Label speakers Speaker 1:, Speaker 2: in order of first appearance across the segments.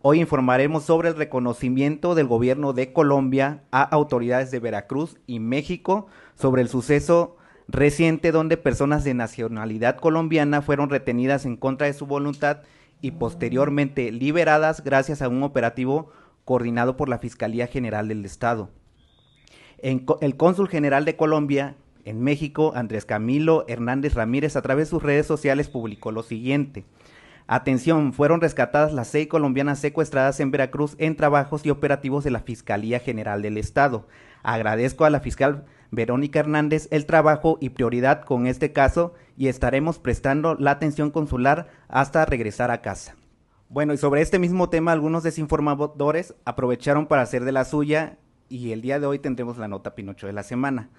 Speaker 1: Hoy informaremos sobre el reconocimiento del gobierno de Colombia a autoridades de Veracruz y México sobre el suceso reciente donde personas de nacionalidad colombiana fueron retenidas en contra de su voluntad y posteriormente liberadas gracias a un operativo coordinado por la Fiscalía General del Estado. el cónsul general de Colombia en México, Andrés Camilo Hernández Ramírez, a través de sus redes sociales publicó lo siguiente. Atención, fueron rescatadas las seis colombianas secuestradas en Veracruz en trabajos y operativos de la Fiscalía General del Estado. Agradezco a la fiscal Verónica Hernández el trabajo y prioridad con este caso y estaremos prestando la atención consular hasta regresar a casa. Bueno, y sobre este mismo tema algunos desinformadores aprovecharon para hacer de la suya y el día de hoy tendremos la nota Pinocho de la semana.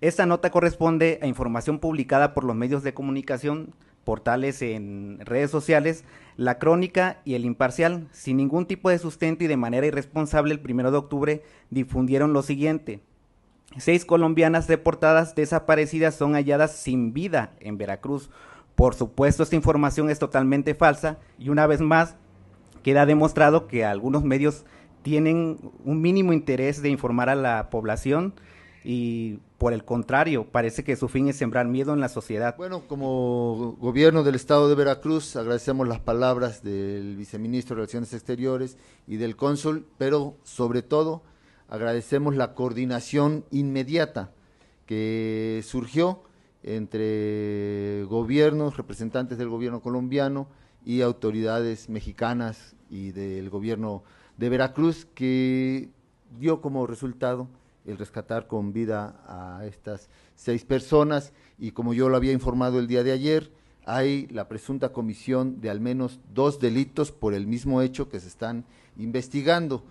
Speaker 1: Esta nota corresponde a información publicada por los medios de comunicación portales en redes sociales, La Crónica y El Imparcial, sin ningún tipo de sustento y de manera irresponsable el primero de octubre difundieron lo siguiente. Seis colombianas deportadas desaparecidas son halladas sin vida en Veracruz. Por supuesto, esta información es totalmente falsa y una vez más queda demostrado que algunos medios tienen un mínimo interés de informar a la población y por el contrario, parece que su fin es sembrar miedo
Speaker 2: en la sociedad. Bueno, como gobierno del Estado de Veracruz, agradecemos las palabras del viceministro de Relaciones Exteriores y del cónsul, pero sobre todo agradecemos la coordinación inmediata que surgió entre gobiernos, representantes del gobierno colombiano y autoridades mexicanas y del gobierno de Veracruz, que dio como resultado el rescatar con vida a estas seis personas y como yo lo había informado el día de ayer, hay la presunta comisión de al menos dos delitos por el mismo hecho que se están investigando.